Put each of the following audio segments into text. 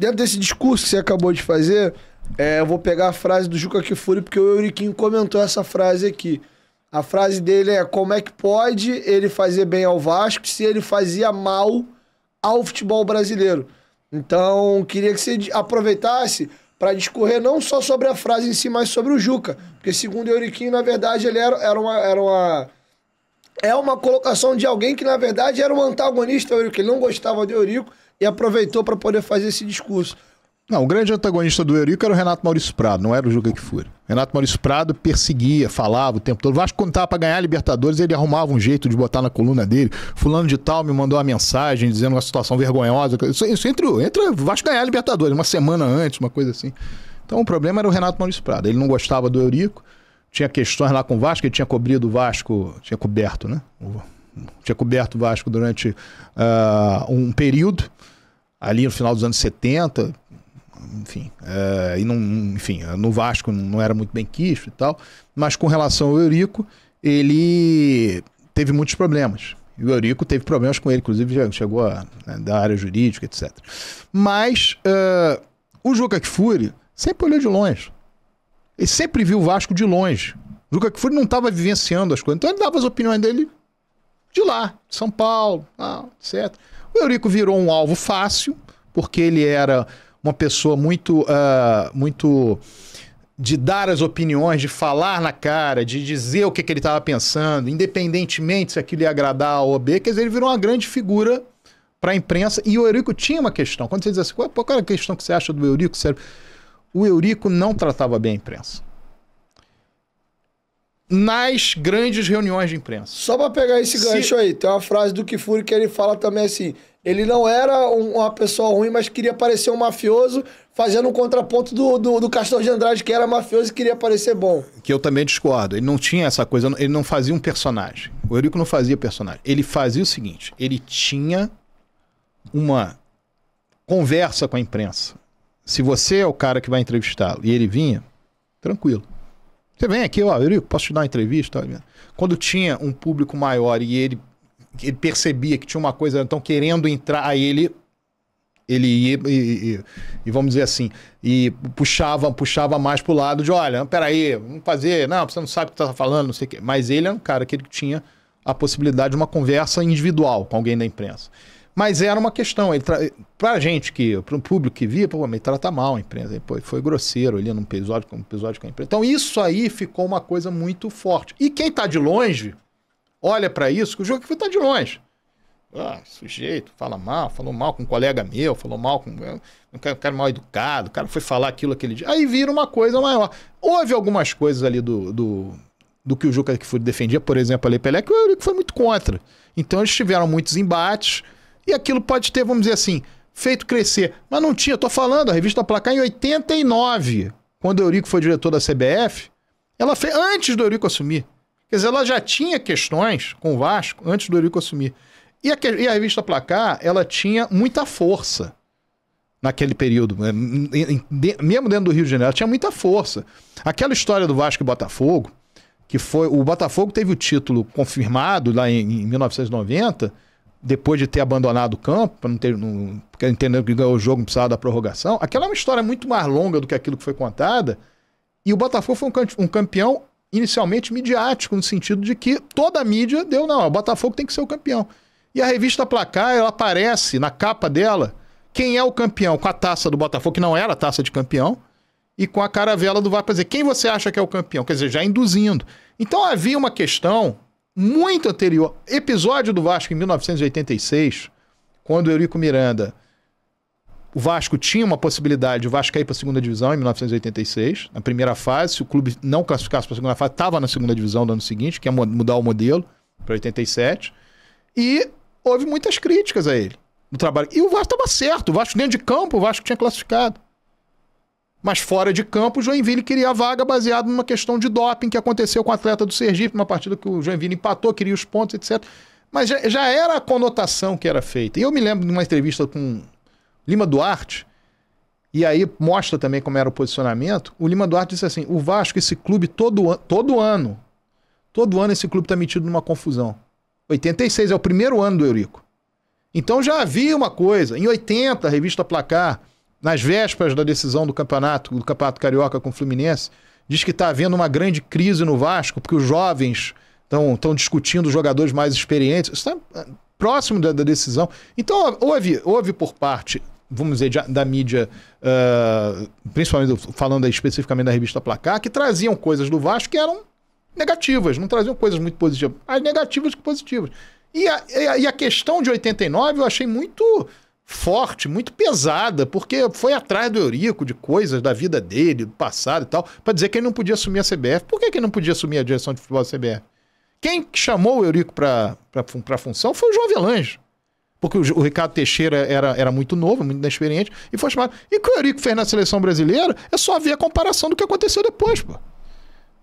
dentro desse discurso que você acabou de fazer, é, eu vou pegar a frase do Juca Kifuri, porque o Euriquinho comentou essa frase aqui. A frase dele é: como é que pode ele fazer bem ao Vasco se ele fazia mal ao futebol brasileiro? Então, queria que você aproveitasse para discorrer não só sobre a frase em si, mas sobre o Juca. Porque, segundo o Euriquinho, na verdade, ele era, era uma. Era uma é uma colocação de alguém que, na verdade, era um antagonista do Eurico. Ele não gostava do Eurico e aproveitou para poder fazer esse discurso. Não, o grande antagonista do Eurico era o Renato Maurício Prado, não era o Juca que Renato Maurício Prado perseguia, falava o tempo todo. Vasco, quando estava para ganhar a Libertadores, ele arrumava um jeito de botar na coluna dele. Fulano de tal me mandou uma mensagem dizendo uma situação vergonhosa. Isso, isso entre, entre Vasco ganhar a Libertadores, uma semana antes, uma coisa assim. Então o problema era o Renato Maurício Prado. Ele não gostava do Eurico tinha questões lá com o Vasco, ele tinha cobrido o Vasco, tinha coberto, né? Tinha coberto o Vasco durante uh, um período, ali no final dos anos 70, enfim, uh, e não, enfim, eh, no Vasco não era muito bem quisto e tal, mas com relação ao Eurico, ele teve muitos problemas. E o Eurico teve problemas com ele, inclusive chegou a, né, da área jurídica, etc. Mas uh, o Juca Kfouri sempre olhou de longe. Ele sempre viu o Vasco de longe. O Juca Kfouri não estava vivenciando as coisas. Então ele dava as opiniões dele de lá, de São Paulo, etc. O Eurico virou um alvo fácil, porque ele era uma pessoa muito, uh, muito de dar as opiniões, de falar na cara, de dizer o que, que ele estava pensando, independentemente se aquilo ia agradar a OB, quer dizer, ele virou uma grande figura para a imprensa. E o Eurico tinha uma questão. Quando você diz assim, qual, qual era a questão que você acha do Eurico? Sério? o Eurico não tratava bem a imprensa. Nas grandes reuniões de imprensa. Só para pegar esse gancho Se... aí, tem uma frase do Kifuri que ele fala também assim: ele não era uma pessoa ruim, mas queria parecer um mafioso, fazendo um contraponto do, do, do, Castor de Andrade, que era mafioso e queria parecer bom. Que eu também discordo. Ele não tinha essa coisa, ele não fazia um personagem. O Eurico não fazia personagem. Ele fazia o seguinte: ele tinha uma conversa com a imprensa se você é o cara que vai entrevistá-lo e ele vinha, tranquilo. Você vem aqui, ó, Eurico, posso te dar uma entrevista? Quando tinha um público maior e ele, ele percebia que tinha uma coisa, então querendo entrar, aí ele ele ia e, e, e, vamos dizer assim, e puxava, puxava mais pro lado de, olha, peraí, vamos fazer, não, você não sabe o que tá falando, não sei o quê. Mas ele é um cara que ele tinha a possibilidade de uma conversa individual com alguém da imprensa. Mas era uma questão. Ele tra... Pra gente que, para o público que via, pô, me trata mal a empresa. Ele, pô, foi grosseiro ali num episódio, um episódio com a empresa. Então isso aí ficou uma coisa muito forte. E quem está de longe, olha para isso, que o jogo está de longe. Ah, sujeito, fala mal, falou mal com um colega meu, falou mal com. Um cara, um cara mal educado, o cara foi falar aquilo aquele dia. Aí vira uma coisa maior. Houve algumas coisas ali do, do, do que o Juca que foi defendia, por exemplo, a Lei Pelé, que foi muito contra. Então eles tiveram muitos embates. E aquilo pode ter, vamos dizer assim, feito crescer. Mas não tinha, estou falando, a revista Placar em 89, quando o Eurico foi diretor da CBF, ela fez antes do Eurico assumir. Quer dizer, ela já tinha questões com o Vasco antes do Eurico assumir. E a, e a revista Placar, ela tinha muita força naquele período, é, mesmo dentro do Rio de Janeiro, ela tinha muita força. Aquela história do Vasco e Botafogo, que foi. O Botafogo teve o título confirmado lá em, em 1990 depois de ter abandonado o campo, para não ter, não, porque entendendo que o jogo não precisava da prorrogação, aquela é uma história muito mais longa do que aquilo que foi contada. E o Botafogo foi um, um campeão inicialmente midiático, no sentido de que toda a mídia deu, não, o Botafogo tem que ser o campeão. E a revista Placar, ela aparece na capa dela quem é o campeão com a taça do Botafogo, que não era a taça de campeão, e com a caravela do VAR dizer quem você acha que é o campeão, quer dizer, já induzindo. Então havia uma questão muito anterior, episódio do Vasco em 1986, quando o Eurico Miranda. O Vasco tinha uma possibilidade, o Vasco cair para a segunda divisão em 1986, na primeira fase. Se o clube não classificasse para a segunda fase, estava na segunda divisão do ano seguinte, que ia é mudar o modelo para 87. E houve muitas críticas a ele no trabalho. E o Vasco estava certo, o Vasco dentro de campo, o Vasco tinha classificado. Mas fora de campo, o Joinville queria a vaga baseado numa questão de doping que aconteceu com o atleta do Sergipe, numa partida que o Joinville empatou, queria os pontos, etc. Mas já, já era a conotação que era feita. E eu me lembro de uma entrevista com Lima Duarte, e aí mostra também como era o posicionamento. O Lima Duarte disse assim: o Vasco, esse clube, todo, an todo ano, todo ano esse clube está metido numa confusão. 86 é o primeiro ano do Eurico. Então já havia uma coisa. Em 80, a revista Placar nas vésperas da decisão do campeonato, do Campeonato Carioca com o Fluminense, diz que está havendo uma grande crise no Vasco, porque os jovens estão discutindo os jogadores mais experientes. Isso está eh, próximo da, da, decisão. Então, houve, houve por parte, vamos dizer, de, da mídia, uh, principalmente falando especificamente da revista Placar, que traziam coisas do Vasco que eram negativas, não traziam coisas muito positivas, mas negativas que positivas. E a, e a, e a questão de 89 eu achei muito forte, muito pesada, porque foi atrás do Eurico, de coisas da vida dele, do passado e tal, para dizer que ele não podia assumir a CBF. Por que, que ele não podia assumir a direção de futebol da CBF? Quem chamou o Eurico para a função foi o João Avelange. Porque o, o, Ricardo Teixeira era, era muito novo, muito inexperiente, e foi chamado. E o que o Eurico fez na seleção brasileira é só ver a comparação do que aconteceu depois, pô.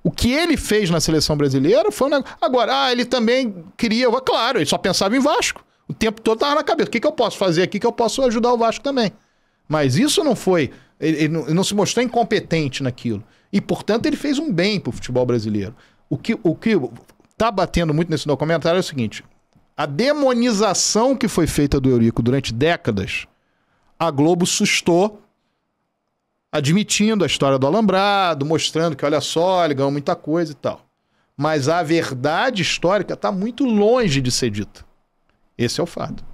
O que ele fez na seleção brasileira foi um negócio. Agora, ah, ele também queria. Claro, ele só pensava em Vasco. O tempo todo estava na cabeça. O que, que eu posso fazer aqui que eu posso ajudar o Vasco também? Mas isso não foi. Ele, ele, não, ele não se mostrou incompetente naquilo. E, portanto, ele fez um bem para o futebol brasileiro. O que o que está batendo muito nesse documentário é o seguinte: a demonização que foi feita do Eurico durante décadas, a Globo sustou, admitindo a história do Alambrado, mostrando que, olha só, ele ganhou muita coisa e tal. Mas a verdade histórica está muito longe de ser dita. Esse é o fato.